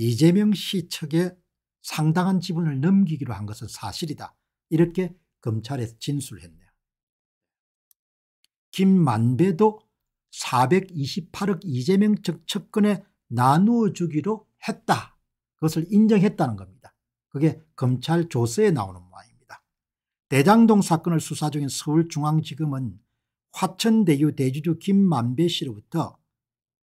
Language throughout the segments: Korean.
이재명 씨척에 상당한 지분을 넘기기로 한 것은 사실이다. 이렇게 검찰에서 진술했네요. 김만배도 428억 이재명 측 측근에 나누어 주기로 했다. 그것을 인정했다는 겁니다. 그게 검찰 조서에 나오는 모양입니다. 대장동 사건을 수사 중인 서울중앙지검은 화천대유 대주주 김만배 씨로부터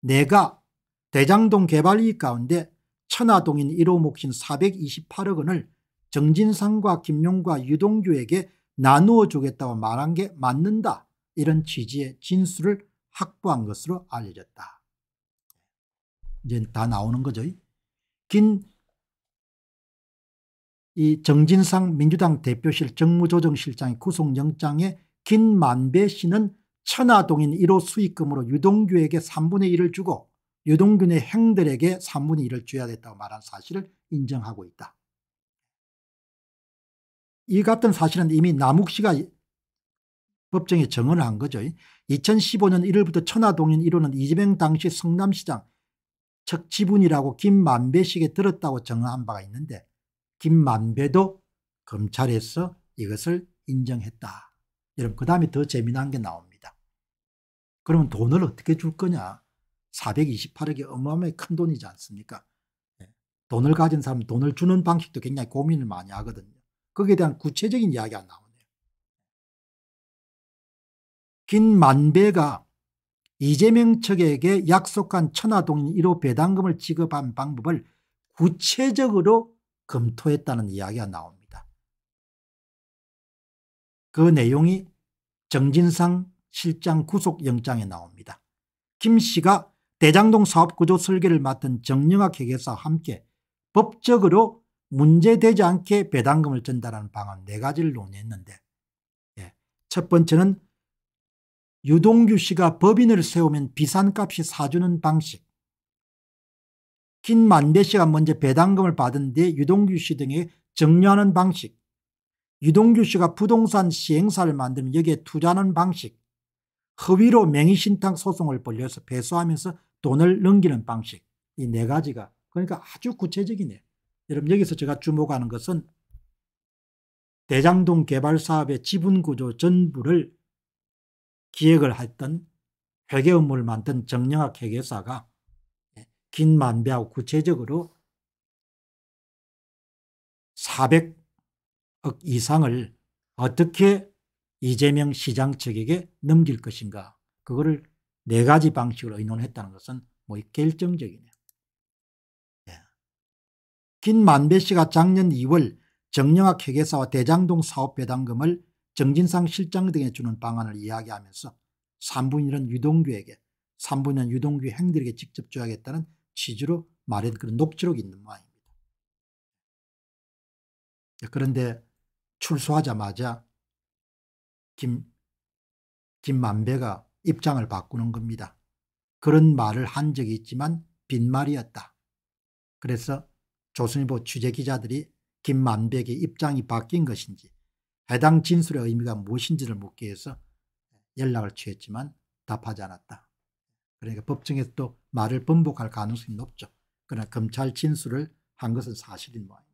내가 대장동 개발 이익 가운데 천화동인 1호 몫신 428억 원을 정진상과 김용과 유동규에게 나누어 주겠다고 말한 게 맞는다. 이런 취지의 진술을 확보한 것으로 알려졌다. 이제 다 나오는 거죠. 긴 이 정진상 민주당 대표실 정무조정실장의 구속영장에 김만배 씨는 천화동인 1호 수익금으로 유동규에게 3분의 1을 주고 유동균의 행들에게 3분의 1을 줘야 됐다고 말한 사실을 인정하고 있다. 이 같은 사실은 이미 남욱 씨가 법정에 증언을 한 거죠. 2015년 1월부터 천하동인 1호는 이재명 당시 성남시장 척 지분이라고 김만배씨에게 들었다고 증언한 바가 있는데 김만배도 검찰에서 이것을 인정했다. 여러분 그 다음에 더 재미난 게 나옵니다. 그러면 돈을 어떻게 줄 거냐. 428억이 어마어마하게큰 돈이지 않습니까? 예. 돈을 가진 사람 돈을 주는 방식도 굉장히 고민을 많이 하거든요. 거기에 대한 구체적인 이야기가 나오네요. 긴 만배가 이재명 측에게 약속한 천하동인 1호 배당금을 지급한 방법을 구체적으로 검토했다는 이야기가 나옵니다. 그 내용이 정진상 실장 구속영장에 나옵니다. 김 씨가 대장동 사업구조 설계를 맡은 정영학 회계사와 함께 법적으로 문제되지 않게 배당금을 전달하는 방안 네 가지를 논의했는데 예. 첫 번째는 유동규 씨가 법인을 세우면 비싼값이 사주는 방식 김만배 씨가 먼저 배당금을 받은 뒤 유동규 씨 등에 정리하는 방식 유동규 씨가 부동산 시행사를 만들면 여기에 투자하는 방식 허위로 맹의신탁 소송을 벌려서 배수하면서 돈을 넘기는 방식 이 네 가지가 그러니까 아주 구체적이네요. 여러분 여기서 제가 주목하는 것은 대장동 개발 사업의 지분 구조 전부를 기획을 했던 회계 업무를 맡은 정영학 회계사가 긴 만배하고 구체적으로 400억 이상을 어떻게 이재명 시장 측에게 넘길 것인가 그거를 네 가지 방식으로 의논했다는 것은 뭐 결정적이네요. 예. 김만배 씨가 작년 2월 정영학 회계사와 대장동 사업 배당금을 정진상 실장 등에 주는 방안을 이야기하면서 3분이란 유동규에게 3분이란 유동규 행들에게 직접 줘야겠다는 취지로 마련 그런 녹취록이 있는 모양입니다. 예, 그런데 출소하자마자 김, 김만배가 입장을 바꾸는 겁니다. 그런 말을 한 적이 있지만 빈말이었다. 그래서 조선일보 취재기자들이 김만백의 입장이 바뀐 것인지 해당 진술의 의미가 무엇인지를 묻기 위해서 연락을 취했지만 답하지 않았다. 그러니까 법정에서 또 말을 번복할 가능성이 높죠. 그러나 검찰 진술을 한 것은 사실인 모양입니다.